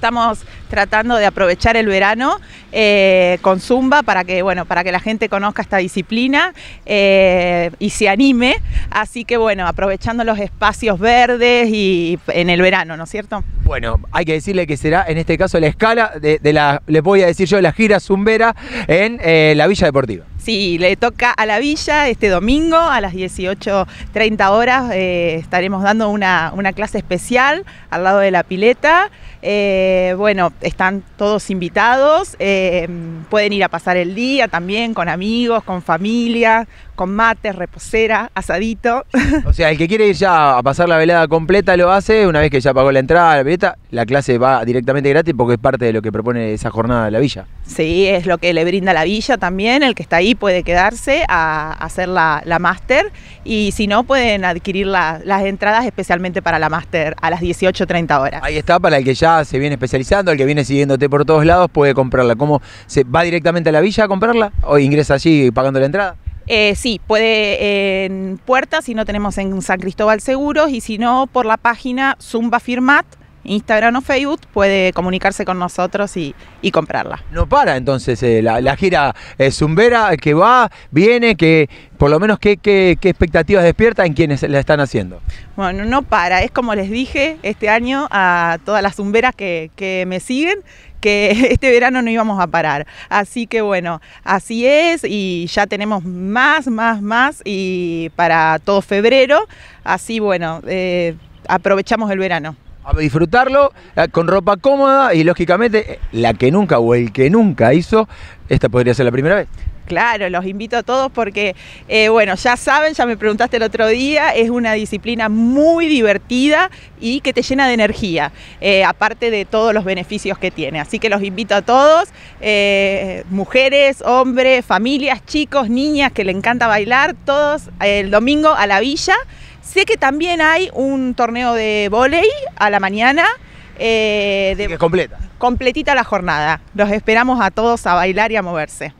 Estamos tratando de aprovechar el verano eh, con Zumba para que, bueno, para que la gente conozca esta disciplina eh, y se anime. Así que bueno, aprovechando los espacios verdes y en el verano, ¿no es cierto? Bueno, hay que decirle que será en este caso la escala de, la, les voy a decir yo, la gira zumbera en eh, la Villa Deportiva. Sí, le toca a la villa este domingo a las 18.30 horas. Eh, estaremos dando una, clase especial al lado de la pileta. Eh, bueno, están todos invitados. Eh, pueden ir a pasar el día también con amigos, con familia, con mates, reposera, asadito. O sea, el que quiere ir ya a pasar la velada completa lo hace. Una vez que ya pagó la entrada a la pileta, la clase va directamente gratis porque es parte de lo que propone esa jornada de la villa. Sí, es lo que le brinda la villa también, el que está ahí y puede quedarse a, hacer la, la máster y si no pueden adquirir las entradas especialmente para la máster a las 18.30 horas. Ahí está, para el que ya se viene especializando, el que viene siguiéndote por todos lados puede comprarla. ¿Cómo se va directamente a la villa a comprarla o ingresa allí pagando la entrada? Eh, sí, puede en Puertas, si no tenemos en San Cristóbal Seguros, y si no, por la página Zumba Firmat Instagram o Facebook, puede comunicarse con nosotros y, comprarla. No para entonces eh, la, gira eh, Zumbera que va, viene, que por lo menos qué, expectativas despierta en quienes la están haciendo. Bueno, no para, es como les dije este año a todas las Zumberas que, me siguen, que este verano no íbamos a parar. Así que bueno, así es y ya tenemos más, más, más y para todo febrero. Así bueno, eh, aprovechamos el verano a disfrutarlo eh, con ropa cómoda y lógicamente eh, la que nunca o el que nunca hizo, esta podría ser la primera vez. Claro, los invito a todos porque, eh, bueno, ya saben, ya me preguntaste el otro día, es una disciplina muy divertida y que te llena de energía, aparte de todos los beneficios que tiene. Así que los invito a todos, mujeres, hombres, familias, chicos, niñas que le encanta bailar, todos el domingo a la villa. Sé que también hay un torneo de volei a la mañana. Eh, completa. Completita la jornada. Los esperamos a todos a bailar y a moverse.